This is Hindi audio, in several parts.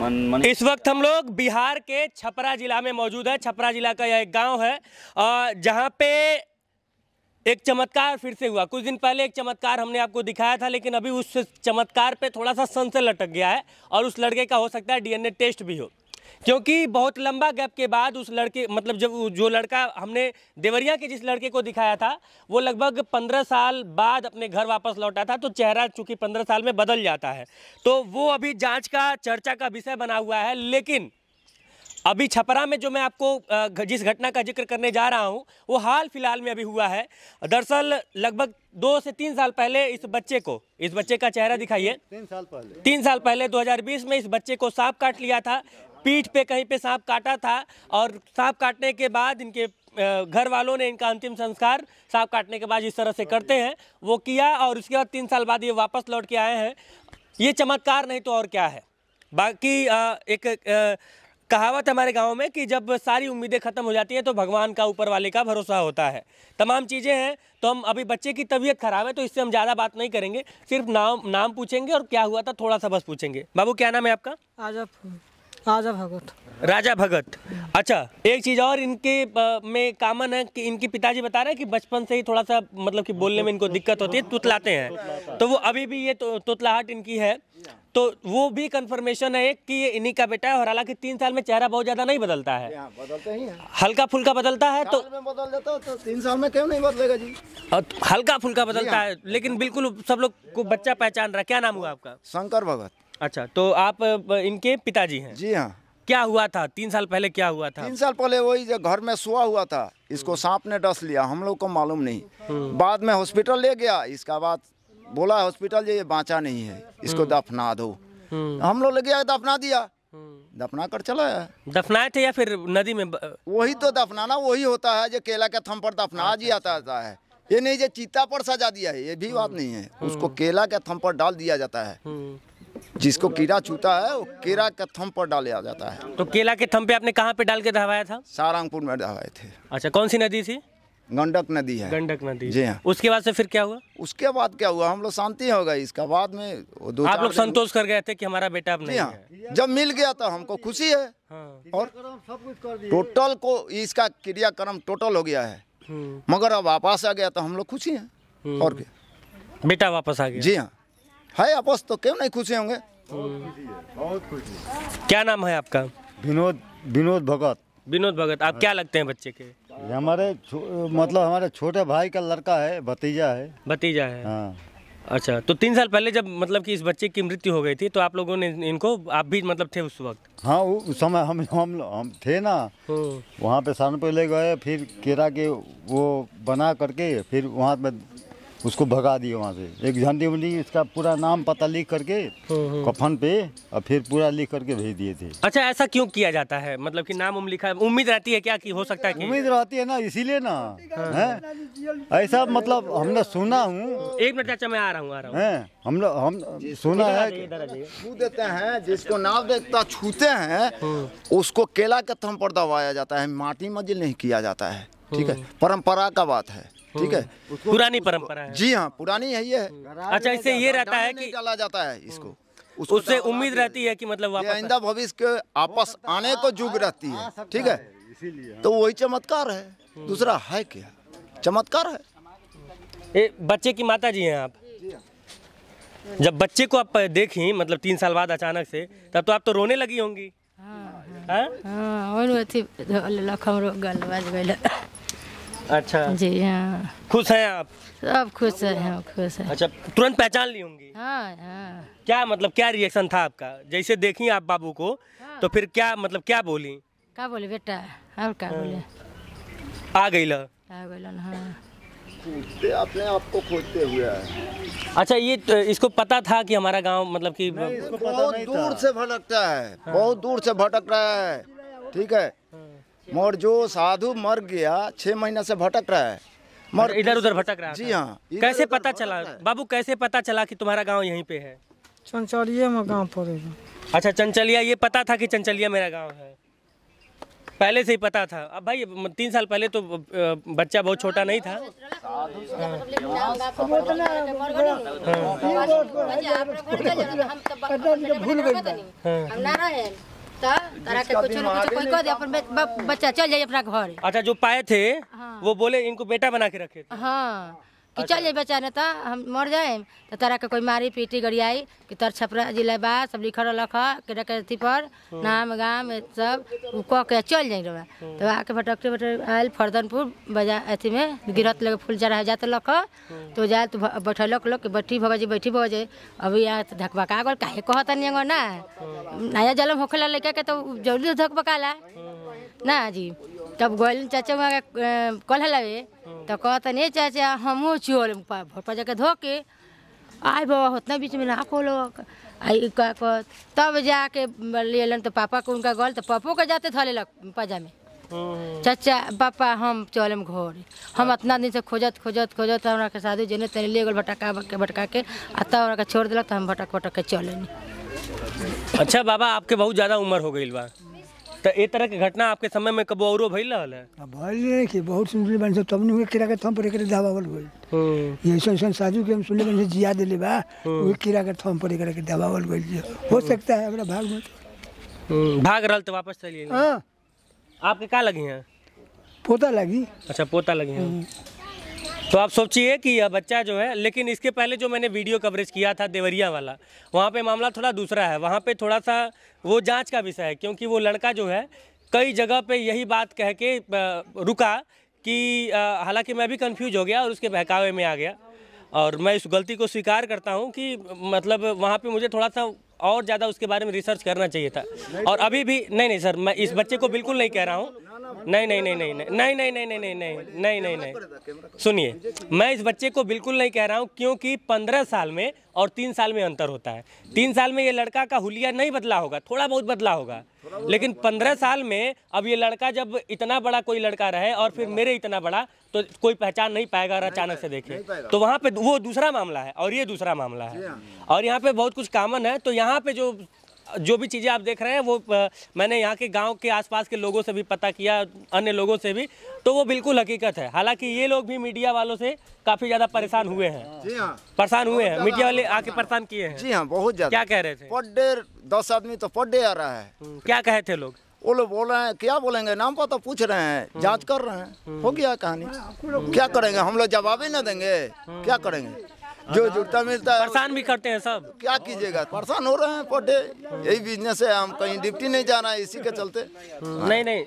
मन, मन इस वक्त हम लोग बिहार के छपरा जिला में मौजूद है छपरा जिला का यह एक गांव है जहां पे एक चमत्कार फिर से हुआ कुछ दिन पहले एक चमत्कार हमने आपको दिखाया था लेकिन अभी उस चमत्कार पे थोड़ा सा सनसे लटक गया है और उस लड़के का हो सकता है डीएनए टेस्ट भी हो क्योंकि बहुत लंबा गैप के बाद उस लड़के मतलब जब जो लड़का हमने देवरिया के जिस लड़के को दिखाया था वो लगभग पंद्रह साल बाद अपने घर वापस लौटा था तो चेहरा चूंकि पंद्रह साल में बदल जाता है तो वो अभी जांच का चर्चा का विषय बना हुआ है लेकिन अभी छपरा में जो मैं आपको जिस घटना का जिक्र करने जा रहा हूँ वो हाल फिलहाल में अभी हुआ है दरअसल लगभग दो से तीन साल पहले इस बच्चे को इस बच्चे का चेहरा दिखाइए तीन साल पहले तीन साल पहले 2020 में इस बच्चे को सांप काट लिया था पीठ पे कहीं पे सांप काटा था और सांप काटने के बाद इनके घर वालों ने इनका अंतिम संस्कार सांप काटने के बाद इस तरह से करते हैं वो किया और उसके बाद तीन साल बाद ये वापस लौट के आए हैं ये चमत्कार नहीं तो और क्या है बाकी एक कहावत हमारे गांव में कि जब सारी उम्मीदें ख़त्म हो जाती हैं तो भगवान का ऊपर वाले का भरोसा होता है तमाम चीज़ें हैं तो हम अभी बच्चे की तबीयत ख़राब है तो इससे हम ज़्यादा बात नहीं करेंगे सिर्फ नाम नाम पूछेंगे और क्या हुआ था थोड़ा सा बस पूछेंगे बाबू क्या नाम है आपका आजफ राजा भगत राजा भगत अच्छा एक चीज़ और इनके में कामन है कि इनके पिताजी बता रहे हैं कि बचपन से ही थोड़ा सा मतलब कि बोलने में इनको दिक्कत होती है तुतलाते हैं तो वो अभी भी ये तो, तुतलाहट इनकी है तो वो भी कंफर्मेशन है एक कि ये इन्हीं का बेटा है और हालांकि तीन साल में चेहरा बहुत ज्यादा नहीं बदलता है हल्का फुल्का बदलता है तो बदल जाता तो तीन साल में क्यों नहीं बदलेगा जी तो हल्का फुल्का बदलता हाँ। है लेकिन बिल्कुल सब लोग को बच्चा पहचान रहा क्या नाम हुआ आपका शंकर भगत अच्छा तो आप इनके पिताजी हैं जी हाँ क्या हुआ था तीन साल पहले क्या हुआ था तीन साल पहले वही जो घर में सुआ हुआ था इसको हम्म। सांप ने डस लिया हम लोग को मालूम नहीं हम्म। बाद में हॉस्पिटल ले गया इसका बाद बोला हॉस्पिटल ये बाँचा नहीं है इसको हम्म। दफना दो हम लोग ले गया दफना दिया दफना कर चला है दफनाए थे या फिर नदी में ब... वही तो दफनाना वही होता है जो केला के थम पर दफना अच्छा, दिया अच्छा। जाता है ये नहीं जो चीता पर सजा दिया है ये भी बात नहीं है उसको केला के थम पर डाल दिया जाता है जिसको कीड़ा छूता है वो केला के थम पर डाले आ जाता है तो केला के थम पे आपने कहाँ पे डाल के दहवाया था सारंगपुर में दहवाए थे अच्छा कौन सी नदी थी गंडक नदी है गंडक नदी जी हाँ उसके बाद से फिर क्या हुआ उसके बाद क्या हुआ हम लोग शांति हो गए इसका बाद में दो आप लोग संतोष कर गए थे कि हमारा बेटा अब नहीं हाँ। है जब मिल गया तो हमको खुशी है हाँ। और सब कुछ कर टोटल को इसका क्रियाक्रम टोटल हो गया है हम्म। मगर अब वापस आ गया तो हम लोग खुशी हैं हम्म। और क्या बेटा वापस आ गया जी हाँ है आपस तो क्यों नहीं खुशी होंगे बहुत खुशी क्या नाम है आपका विनोद विनोद भगत विनोद भगत आप क्या लगते हैं बच्चे के हमारे मतलब हमारे छोटे भाई का लड़का है भतीजा है भतीजा है हाँ। अच्छा तो तीन साल पहले जब मतलब कि इस बच्चे की मृत्यु हो गई थी तो आप लोगों ने इनको आप भी मतलब थे उस वक्त हाँ उस समय हम हम हम थे ना हाँ। वहाँ पे पे ले गए फिर केरा के वो बना करके फिर वहाँ पे उसको भगा दिए वहाँ से एक झंडी उंडी इसका पूरा नाम पता लिख करके हम्म, हम्म। कफन पे और फिर पूरा लिख करके भेज दिए थे अच्छा ऐसा क्यों किया जाता है मतलब कि नाम लिखा है उम्मीद रहती है क्या कि हो सकता है उम्मीद रहती है ना इसीलिए ना हाँ। है ऐसा मतलब हमने सुना हूँ एक मिनट अच्छा मैं आ रहा हूँ आ रहा हूँ हम लोग हम सुना है छू देते हैं जिसको नाव देखता छूते हैं हम्म। उसको केला के थम पर दबाया जाता है माटी मजिल नहीं किया जाता है ठीक है परंपरा का बात है ठीक है हम्म। पुरानी परंपरा है जी हाँ पुरानी है ये अच्छा इससे ये रहता है कि डाला जाता है इसको हम्म। उससे उम्मीद रहती है कि मतलब आइंदा भविष्य के आपस आने को जुग रहती है ठीक है तो वही चमत्कार है हम्म। दूसरा है क्या चमत्कार है ए, बच्चे की माता जी हैं आप हाँ। जब बच्चे को आप देखी मतलब तीन साल बाद अचानक से तब तो आप तो रोने लगी होंगी हाँ, हाँ, हाँ, हाँ, हाँ, हाँ, हाँ, हाँ, अच्छा जी हाँ खुश हैं आप सब खुश है हाँ खुश है अच्छा तुरंत पहचान ली होंगी हाँ हाँ क्या मतलब क्या रिएक्शन था आपका जैसे देखी आप बाबू को हाँ। तो फिर क्या मतलब क्या बोली क्या बोले बेटा और क्या हाँ। बोले आ गई ला आ गई ला हाँ खोजते अपने आप को खोजते हुए अच्छा ये तो इसको पता था कि हमारा गांव मतलब कि बहुत दूर से भटकता है हाँ। बहुत दूर से भटक रहा है ठीक है हाँ। मोर जो साधु मर गया छह महीना से भटक रहा है मर इधर उधर भटक रहा जी हाँ कैसे पता चला बाबू कैसे पता चला कि तुम्हारा गांव यहीं पे है चंचलिया में गांव पड़ेगा अच्छा चंचलिया ये पता था कि चंचलिया मेरा गांव है पहले से ही पता था अब भाई तीन साल पहले तो बच्चा बहुत छोटा नहीं था भूल हाँ। गए हाँ। बच्चा चल जाइए अपना घर अच्छा जो पाए थे हाँ। वो बोले इनको बेटा बना के रखे थे। हाँ कि चल जाए बेचारे तो हम मर जाए तो तरह के कोई मारी पीटी गरियाई कि तर छपरा जिला बा सब लिख रख के अथी पर हाँ। नाम गाम सब उ कह के चल जाए रहा तो हाँ। आके भटकते भटक आयल फरदनपुर बाजार अथी में गिरत लगे फूल चढ़ा जाते लख हाँ। तो जाए तो बैठलक लोग कि बैठी जी बैठी भगजे अभी यहाँ धकबका गल काहे कहता नहीं ना नया जलम होखेला लेके के तो जल्दी धकबकाला ना जी तब गोयल चाचा वहाँ कल हलावे तो कहते नहीं चाचा हम चल भोटा जाके धो के आय बाबा उतना बीच में ना खोल आई का तब जाके ले लन तो पापा को उनका गल तो पापो के जाते धो लग पाजा में हम्म। चाचा पापा हम चलम घर हम इतना दिन से खोजत खोजत खोजत हमारा के शादी जेने तेने ले गल भटका के भटका के आ तब हमारा छोड़ दिलक तो हम भटक भटक के चल अच्छा बाबा आपके बहुत ज़्यादा उम्र हो गई बा तो ए तरह के घटना आपके समय में कब और भइल रहल है भइल नहीं कि बहुत सुनले बन सब तब नहीं किरा के थम पर एकरे दबावल होई हम्म। ये ऐसा ऐसा साजू के हम सुन सुनले बन जिया देले बा वो किरा के थम पर एकरे के दबावल होई हो सकता है हमरा भाग में हम्म, भाग रहल तो वापस चलिए हां आपके का लगी है पोता लगी अच्छा पोता लगी है हम्म। तो आप सोचिए कि यह बच्चा जो है लेकिन इसके पहले जो मैंने वीडियो कवरेज किया था देवरिया वाला वहाँ पे मामला थोड़ा दूसरा है वहाँ पे थोड़ा सा वो जांच का विषय है क्योंकि वो लड़का जो है कई जगह पे यही बात कह के रुका कि हालांकि मैं भी कंफ्यूज हो गया और उसके बहकावे में आ गया और मैं इस गलती को स्वीकार करता हूँ कि मतलब वहाँ पर मुझे थोड़ा सा और ज़्यादा उसके बारे में रिसर्च करना चाहिए था और अभी भी नहीं नहीं सर मैं इस बच्चे को बिल्कुल नहीं कह रहा हूँ नहीं नहीं नहीं नहीं नहीं नहीं नहीं नहीं नहीं नहीं नहीं नहीं नहीं सुनिए मैं इस बच्चे को बिल्कुल नहीं कह रहा हूँ क्योंकि पंद्रह साल में और तीन साल में अंतर होता है तीन साल में ये लड़का का हुलिया नहीं बदला होगा थोड़ा बहुत बदला होगा लेकिन पंद्रह साल में अब ये लड़का जब इतना बड़ा कोई लड़का रहे और फिर मेरे इतना बड़ा तो कोई पहचान नहीं पाएगा अचानक से देखे तो वहाँ पे वो दूसरा मामला है और ये दूसरा मामला है और यहाँ पे बहुत कुछ कामन है तो यहाँ पे जो जो भी चीज़ें आप देख रहे हैं वो मैंने यहाँ के गांव के आसपास के लोगों से भी पता किया अन्य लोगों से भी तो वो बिल्कुल हकीकत है हालांकि ये लोग भी मीडिया वालों से काफ़ी ज़्यादा परेशान हुए हैं जी हाँ परेशान हुए हैं मीडिया वाले आके परेशान किए हैं जी हाँ बहुत ज़्यादा क्या कह रहे थे पड्डे दस आदमी तो पड्डे आ रहा है हम्म, क्या कहे थे लोग वो लोग बोल रहे हैं क्या बोलेंगे नाम पता पूछ रहे हैं हम्म। जांच कर रहे हैं हम्म। हो गया कहानी क्या करेंगे हम लोग जवाब ही ना देंगे क्या करेंगे जो जुड़ता मिलता है परेशान भी करते हैं सब क्या कीजिएगा परेशान हो रहे हैं पर डे यही बिजनेस है हम कहीं ड्यूटी नहीं जाना है इसी के चलते नहीं नहीं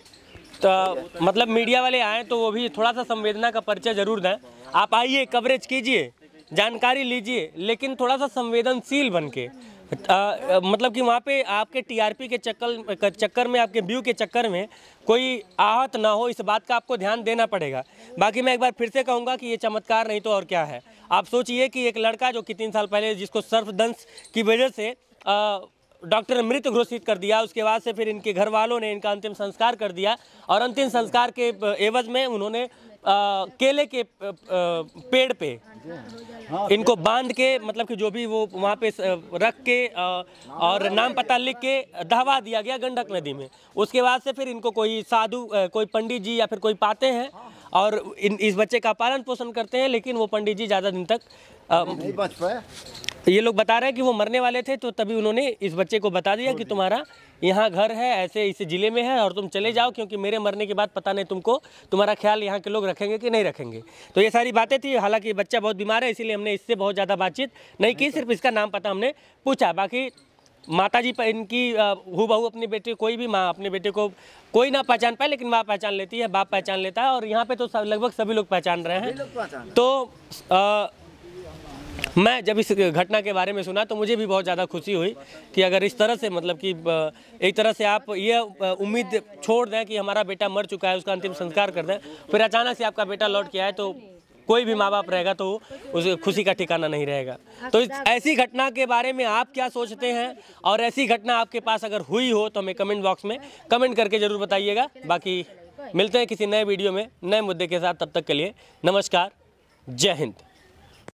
तो मतलब मीडिया वाले आए तो वो भी थोड़ा सा संवेदना का परिचय जरूर दें आप आइए कवरेज कीजिए जानकारी लीजिए लेकिन थोड़ा सा संवेदनशील बन के आ, मतलब कि वहाँ पे आपके टीआरपी के चक्कर चक्कर में आपके व्यू के चक्कर में कोई आहत ना हो इस बात का आपको ध्यान देना पड़ेगा बाकी मैं एक बार फिर से कहूँगा कि ये चमत्कार नहीं तो और क्या है आप सोचिए कि एक लड़का जो कि तीन साल पहले जिसको दंश की वजह से आ, डॉक्टर मृत घोषित कर दिया उसके बाद से फिर इनके घर वालों ने इनका अंतिम संस्कार कर दिया और अंतिम संस्कार के एवज में उन्होंने आ, केले के पेड़ पे इनको बांध के मतलब कि जो भी वो वहाँ पे रख के आ, और नाम पता लिख के दहवा दिया गया गंडक नदी में उसके बाद से फिर इनको कोई साधु कोई पंडित जी या फिर कोई पाते हैं और इन इस बच्चे का पालन पोषण करते हैं लेकिन वो पंडित जी ज़्यादा दिन तक नहीं बच पाए ये लोग बता रहे हैं कि वो मरने वाले थे तो तभी उन्होंने इस बच्चे को बता दिया कि तुम्हारा यहाँ घर है ऐसे इस ज़िले में है और तुम चले जाओ क्योंकि मेरे मरने के बाद पता नहीं तुमको तुम्हारा ख्याल यहाँ के लोग रखेंगे कि नहीं रखेंगे तो ये सारी बातें थी हालांकि ये बच्चा बहुत बीमार है इसीलिए हमने इससे बहुत ज़्यादा बातचीत नहीं की सिर्फ इसका नाम पता हमने पूछा बाकी माता जी पर इनकी हु बहू अपने बेटे कोई भी माँ अपने बेटे को कोई ना पहचान पाए लेकिन माँ पहचान लेती है बाप पहचान लेता है और यहाँ पे तो लगभग सभी लोग पहचान रहे हैं तो मैं जब इस घटना के बारे में सुना तो मुझे भी बहुत ज़्यादा खुशी हुई कि अगर इस तरह से मतलब कि एक तरह से आप ये उम्मीद छोड़ दें कि हमारा बेटा मर चुका है उसका अंतिम संस्कार कर दें फिर अचानक से आपका बेटा लौट के आए तो कोई भी माँ बाप रहेगा तो उस खुशी का ठिकाना नहीं रहेगा तो अच्छा। ऐसी घटना के बारे में आप क्या सोचते हैं और ऐसी घटना आपके पास अगर हुई हो तो हमें कमेंट बॉक्स में कमेंट करके ज़रूर बताइएगा बाकी मिलते हैं किसी नए वीडियो में नए मुद्दे के साथ तब तक के लिए नमस्कार जय हिंद